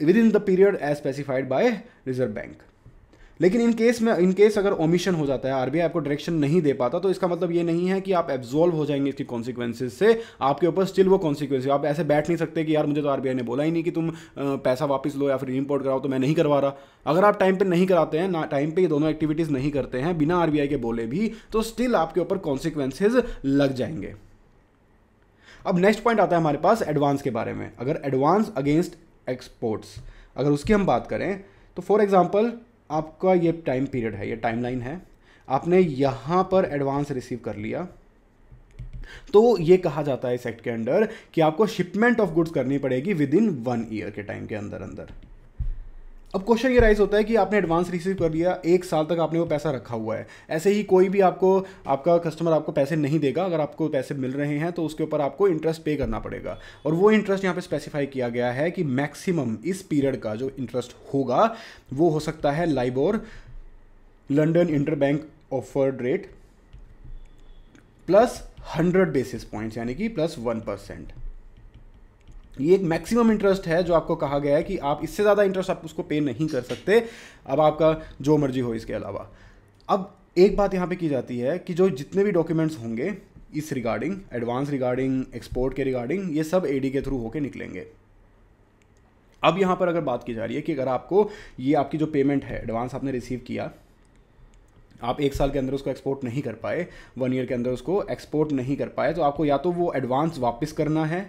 S1: within the period as specified by Reserve Bank लेकिन इन केस में इन केस अगर ओमिशन हो जाता है आरबीआई आपको डायरेक्शन नहीं दे पाता तो इसका मतलब ये नहीं है कि आप एब्जॉल्व हो जाएंगे इसकी कॉन्सिक्वेंसेज से आपके ऊपर स्टिल वो कॉन्सिक्वेंस आप ऐसे बैठ नहीं सकते कि यार मुझे तो आरबीआई ने बोला ही नहीं कि तुम पैसा वापस लो या फिर इम्पोर्ट कराओ तो मैं नहीं करवा रहा अगर आप टाइम पर नहीं कराते हैं ना टाइम पर ये दोनों एक्टिविटीज़ नहीं करते हैं बिना आरबीआई के बोले भी तो स्टिल आपके ऊपर कॉन्सिक्वेंसेज लग जाएंगे अब नेक्स्ट पॉइंट आता है हमारे पास एडवांस के बारे में अगर एडवांस अगेंस्ट एक्सपोर्ट्स अगर उसकी हम बात करें तो फॉर एग्जाम्पल आपका ये टाइम पीरियड है ये टाइमलाइन है आपने यहाँ पर एडवांस रिसीव कर लिया तो ये कहा जाता है इस एक्ट के अंदर कि आपको शिपमेंट ऑफ गुड्स करनी पड़ेगी विद इन वन ईयर के टाइम के अंदर अंदर अब क्वेश्चन ये राइज होता है कि आपने एडवांस रिसीव कर लिया एक साल तक आपने वो पैसा रखा हुआ है ऐसे ही कोई भी आपको आपका कस्टमर आपको पैसे नहीं देगा अगर आपको पैसे मिल रहे हैं तो उसके ऊपर आपको इंटरेस्ट पे करना पड़ेगा और वो इंटरेस्ट यहाँ पे स्पेसिफाई किया गया है कि मैक्सिमम इस पीरियड का जो इंटरेस्ट होगा वो हो सकता है LIBOR London bank offered rate plus hundred basis points यानी कि प्लस वन परसेंट ये एक मैक्सिमम इंटरेस्ट है जो आपको कहा गया है कि आप इससे ज़्यादा इंटरेस्ट आप उसको पे नहीं कर सकते अब आपका जो मर्जी हो इसके अलावा अब एक बात यहाँ पे की जाती है कि जो जितने भी डॉक्यूमेंट्स होंगे इस रिगार्डिंग एडवांस रिगार्डिंग एक्सपोर्ट के रिगार्डिंग ये सब ए के थ्रू होके निकलेंगे अब यहाँ पर अगर बात की जा रही है कि अगर आपको ये आपकी जो पेमेंट है एडवांस आपने रिसीव किया आप एक साल के अंदर उसको एक्सपोर्ट नहीं कर पाए वन ईयर के अंदर उसको एक्सपोर्ट नहीं कर पाए तो आपको या तो वो एडवांस वापस करना है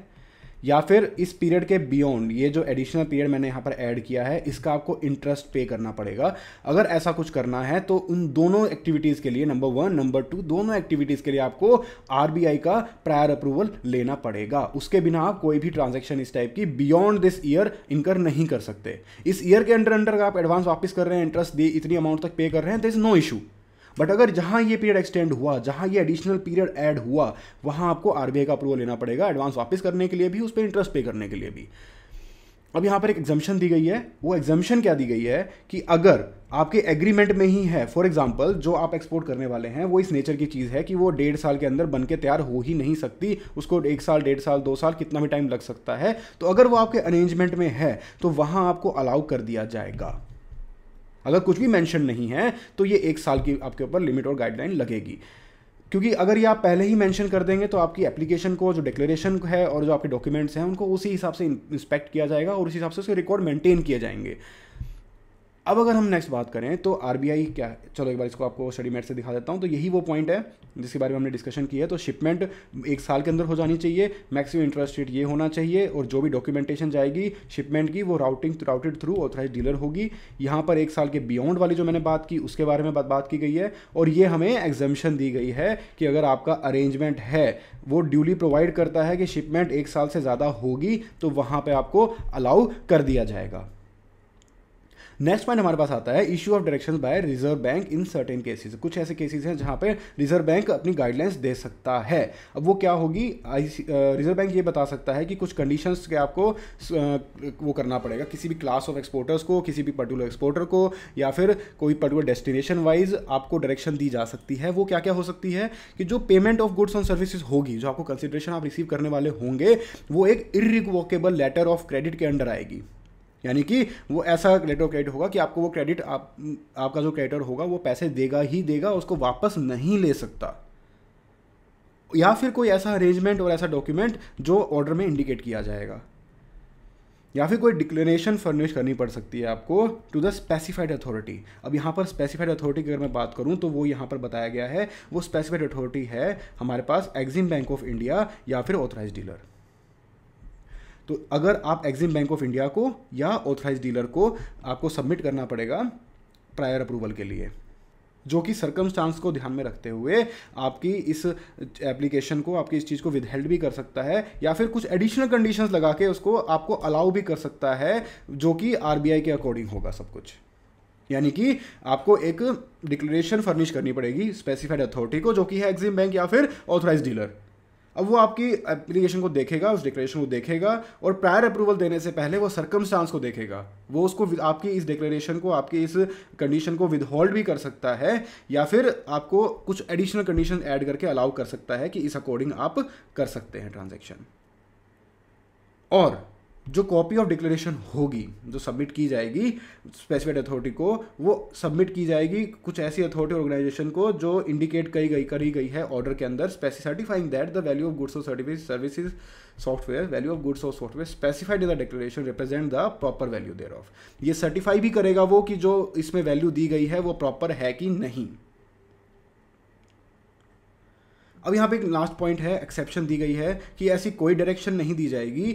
S1: या फिर इस पीरियड के बियॉन्ड ये जो एडिशनल पीरियड मैंने यहाँ पर ऐड किया है इसका आपको इंटरेस्ट पे करना पड़ेगा अगर ऐसा कुछ करना है तो उन दोनों एक्टिविटीज़ के लिए नंबर वन नंबर टू दोनों एक्टिविटीज़ के लिए आपको आर का प्रायर अप्रूवल लेना पड़ेगा उसके बिना आप कोई भी ट्रांजेक्शन इस टाइप की बियॉन्ड दिस ईयर इनकर नहीं कर सकते इस ईयर के अंडर अंडर आप एडवांस वापस कर रहे हैं इंटरेस्ट दिए इतनी अमाउंट तक पे कर रहे हैं there is no issue but अगर जहाँ ये पीरियड एक्सटेंड हुआ जहाँ ये एडिशनल पीरियड ऐड हुआ वहाँ आपको आरबीआई का अप्रूवल लेना पड़ेगा एडवांस वापस करने के लिए भी उस पर इंटरेस्ट पे करने के लिए भी अब यहाँ पर एक एग्जामेशन दी गई है वो एग्जामेशन क्या दी गई है कि अगर आपके एग्रीमेंट में ही है फॉर एग्जाम्पल जो आप एक्सपोर्ट करने वाले हैं वो इस नेचर की चीज़ है कि वो डेढ़ साल के अंदर बन के तैयार हो ही नहीं सकती उसको एक साल डेढ़ साल दो साल कितना भी टाइम लग सकता है तो अगर वो आपके अरेंजमेंट में है तो वहाँ आपको अलाउ कर दिया जाएगा अगर कुछ भी मैंशन नहीं है तो ये एक साल की आपके ऊपर लिमिट और गाइडलाइन लगेगी क्योंकि अगर ये आप पहले ही मेंशन कर देंगे तो आपकी एप्लीकेशन को जो डिक्लेरेशन है और जो आपके डॉक्यूमेंट्स हैं उनको उसी हिसाब से इंस्पेक्ट किया जाएगा और उसी हिसाब से उसके रिकॉर्ड मेंटेन किए जाएंगे अब अगर हम नेक्स्ट बात करें तो आर क्या है चलो एक बार इसको आपको स्टडी मेट से दिखा देता हूँ तो यही वो पॉइंट है जिसके बारे में हमने डिस्कशन किया है तो शिपमेंट एक साल के अंदर हो जानी चाहिए मैक्सिमम इंटरेस्ट रेट ये होना चाहिए और जो भी डॉक्यूमेंटेशन जाएगी शिपमेंट की वो routing routed through authorise dealer होगी यहाँ पर एक साल के बियॉन्ड वाली जो मैंने बात की उसके बारे में बात, की गई है और ये हमें एग्जामेशन दी गई है कि अगर आपका अरेंजमेंट है वो ड्यूली प्रोवाइड करता है कि शिपमेंट एक साल से ज़्यादा होगी तो वहाँ पर आपको अलाउ कर दिया जाएगा नेक्स्ट पॉइंट हमारे पास आता है issue of direction by Reserve Bank in certain cases कुछ ऐसे केसेस हैं जहाँ पे रिजर्व बैंक अपनी गाइडलाइंस दे सकता है अब वो क्या होगी रिजर्व बैंक ये बता सकता है कि कुछ कंडीशन के आपको वो करना पड़ेगा किसी भी क्लास ऑफ एक्सपोर्टर्स को किसी भी पर्टिकुलर एक्सपोर्टर को या फिर कोई पर्टिकुलर डेस्टिनेशन वाइज आपको डायरेक्शन दी जा सकती है वो क्या क्या हो सकती है कि जो payment of goods and services होगी जो आपको कंसिडरेशन आप रिसीव करने वाले होंगे वो एक इरिवोकेबल लेटर ऑफ क्रेडिट के अंडर आएगी यानी कि वो ऐसा लेटर क्रेडिट होगा कि आपको वो क्रेडिट आप आपका जो क्रेडिटर होगा वो पैसे देगा ही देगा उसको वापस नहीं ले सकता या फिर कोई ऐसा अरेंजमेंट और ऐसा डॉक्यूमेंट जो ऑर्डर में इंडिकेट किया जाएगा या फिर कोई डिक्लेरेशन फर्निश करनी पड़ सकती है आपको टू द स्पेसिफाइड अथॉरिटी अब यहाँ पर स्पेसिफाइड अथॉरिटी की अगर मैं बात करूँ तो वो यहाँ पर बताया गया है वो स्पेसिफाइड अथॉरिटी है हमारे पास एग्जिम बैंक ऑफ इंडिया या फिर ऑथराइज डीलर तो अगर आप एग्जिम बैंक ऑफ इंडिया को या ऑथराइज डीलर को आपको सबमिट करना पड़ेगा प्रायर अप्रूवल के लिए जो कि सर्कमस्टांस को ध्यान में रखते हुए आपकी इस एप्लीकेशन को आपकी इस चीज़ को विदहेल्ड भी कर सकता है या फिर कुछ एडिशनल कंडीशंस लगा के उसको आपको अलाउ भी कर सकता है जो कि आरबीआई के अकॉर्डिंग होगा सब कुछ यानी कि आपको एक डिक्लेरेशन फर्निश करनी पड़ेगी स्पेसिफाइड अथॉरिटी को जो कि है एग्जिम बैंक या फिर ऑथोराइज डीलर अब वो आपकी एप्लीकेशन को देखेगा उस डिक्लेरेशन को देखेगा और प्रायर अप्रूवल देने से पहले वो सर्कमस्टांस को देखेगा वो उसको आपकी इस डिक्लेरेशन को आपकी इस कंडीशन को विदहोल्ड भी कर सकता है या फिर आपको कुछ एडिशनल कंडीशन ऐड करके अलाउ कर सकता है कि इस अकॉर्डिंग आप कर सकते हैं ट्रांजेक्शन और जो कॉपी ऑफ डिक्लेरेशन होगी जो सबमिट की जाएगी स्पेसिफाइड अथॉरिटी को वो सबमिट की जाएगी कुछ ऐसी अथॉरिटी ऑर्गेनाइजेशन को जो इंडिकेट करी गई करी गई है ऑर्डर के अंदर certifying that the value of goods और सर्टिफिक services software value of goods और software specified in the declaration represent the proper value thereof ये सर्टिफाई भी करेगा वो कि जो इसमें वैल्यू दी गई है वो प्रॉपर है कि नहीं अब यहाँ पे एक लास्ट पॉइंट है एक्सेप्शन दी गई है कि ऐसी कोई डायरेक्शन नहीं दी जाएगी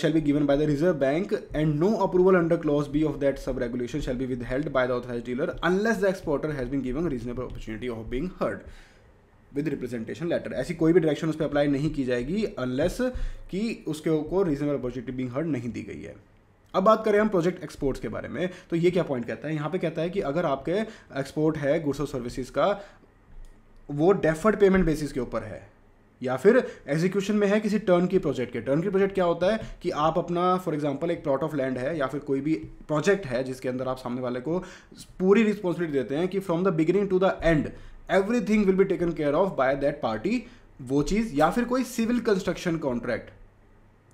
S1: shall be given by the reserve Bank and no approval under clause B of that sub regulation shall be withheld by the authorise dealer unless the exporter has been given reasonable opportunity of being heard with representation letter ऐसी कोई भी direction उस पर apply नहीं की जाएगी unless कि उसके को रीजनेबल अपॉर्चुनिटी बींग हर्ड नहीं दी गई है अब बात करें हम प्रोजेक्ट एक्सपोर्ट्स के बारे में तो ये क्या पॉइंट कहता है यहाँ पे कहता है कि अगर आपके एक्सपोर्ट है गुड्स और सर्विसेज का वो डेफर्ड पेमेंट बेसिस के ऊपर है या फिर एग्जीक्यूशन में है किसी टर्न की प्रोजेक्ट के टर्न की प्रोजेक्ट क्या होता है कि आप अपना फॉर एग्जांपल एक प्लॉट ऑफ लैंड है या फिर कोई भी प्रोजेक्ट है जिसके अंदर आप सामने वाले को पूरी रिस्पॉन्सिबिलिटी देते हैं कि from the beginning to the end everything will be taken care of by that party वो चीज़ या फिर कोई सिविल कंस्ट्रक्शन कॉन्ट्रैक्ट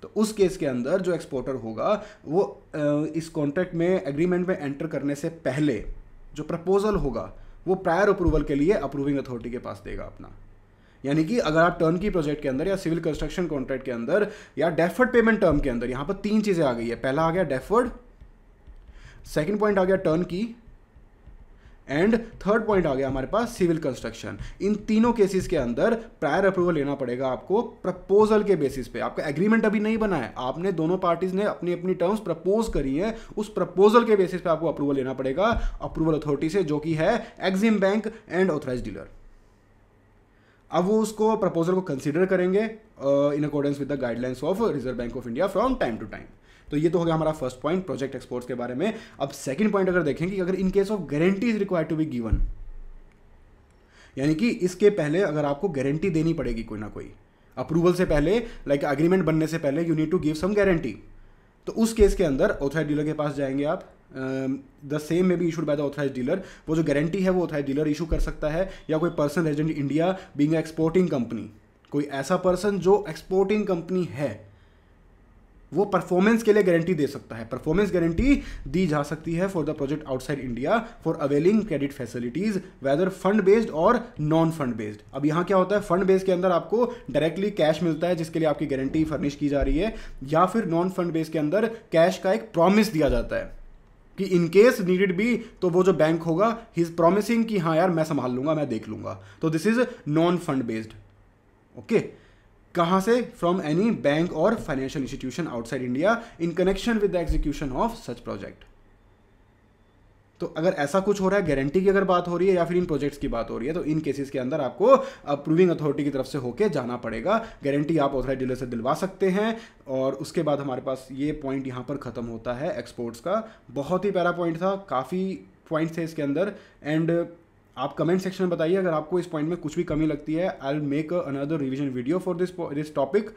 S1: तो उस केस के अंदर जो एक्सपोर्टर होगा वो इस कॉन्ट्रैक्ट में एग्रीमेंट में एंटर करने से पहले जो प्रपोजल होगा वो प्रायर अप्रूवल के लिए अप्रूविंग अथॉरिटी के पास देगा अपना यानी कि अगर आप टर्न की प्रोजेक्ट के अंदर या सिविल कंस्ट्रक्शन कॉन्ट्रैक्ट के अंदर या डेफर्ड पेमेंट टर्म के अंदर यहां पर तीन चीज़ें आ गई है पहला आ गया डेफर्ड सेकेंड पॉइंट आ गया टर्न की एंड थर्ड पॉइंट आ गया हमारे पास सिविल कंस्ट्रक्शन इन तीनों केसेस के अंदर प्रायर अप्रूवल लेना पड़ेगा आपको प्रपोजल के बेसिस पे आपका एग्रीमेंट अभी नहीं बना है आपने दोनों पार्टीज ने अपनी अपनी टर्म्स प्रपोज करी है उस प्रपोजल के बेसिस पे आपको अप्रूवल लेना पड़ेगा अप्रूवल अथॉरिटी से जो कि है EXIM bank and authorise dealer अब वो उसको प्रपोजल को कंसिडर करेंगे in accordance with the guidelines of Reserve Bank of India from time to time तो ये तो हो गया हमारा फर्स्ट पॉइंट प्रोजेक्ट एक्सपोर्ट्स के बारे में अब सेकंड पॉइंट अगर देखें कि अगर in case of guarantee is required to be given यानी कि इसके पहले अगर आपको गारंटी देनी पड़ेगी कोई ना कोई अप्रूवल से पहले लाइक like अग्रीमेंट बनने से पहले you need to give some guarantee तो उस केस के अंदर ऑथराइज डीलर के पास जाएंगे आप द सेम में भी issued by the authorise dealer वो जो गारंटी है वो ऑथराइज डीलर इशू कर सकता है या कोई person resident India being exporting company कोई ऐसा पर्सन जो एक्सपोर्टिंग कंपनी है वो परफॉर्मेंस के लिए गारंटी दे सकता है परफॉर्मेंस गारंटी दी जा सकती है for the project outside India for availing credit facilities whether fund based और नॉन फंड बेस्ड अब यहाँ क्या होता है फंड बेस्ड के अंदर आपको डायरेक्टली कैश मिलता है जिसके लिए आपकी गारंटी फर्निश की जा रही है या फिर नॉन फंड बेस्ड के अंदर कैश का एक प्रॉमिस दिया जाता है कि इन केस नीडेड भी तो वो जो बैंक होगा ही इज़ प्रॉमिसिंग कि हाँ यार मैं संभाल लूंगा मैं देख लूंगा तो this is non fund based okay okay? कहाँ से फ्रॉम एनी बैंक और financial institution outside India in connection with the execution of such project तो अगर ऐसा कुछ हो रहा है गारंटी की अगर बात हो रही है या फिर इन प्रोजेक्ट्स की बात हो रही है तो इन केसेस के अंदर आपको अप्रूविंग अथॉरिटी की तरफ से होके जाना पड़ेगा गारंटी आप ऑथराइज डीलर से दिलवा सकते हैं और उसके बाद हमारे पास ये पॉइंट यहाँ पर ख़त्म होता है एक्सपोर्ट्स का बहुत ही प्यारा पॉइंट था काफ़ी पॉइंट थे इसके अंदर एंड आप कमेंट सेक्शन में बताइए अगर आपको इस पॉइंट में कुछ भी कमी लगती है I will make another revision video for this this topic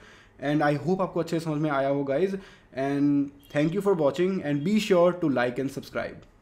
S1: and I hope आपको अच्छे समझ में आया हो guys and thank you for watching and be sure to like and subscribe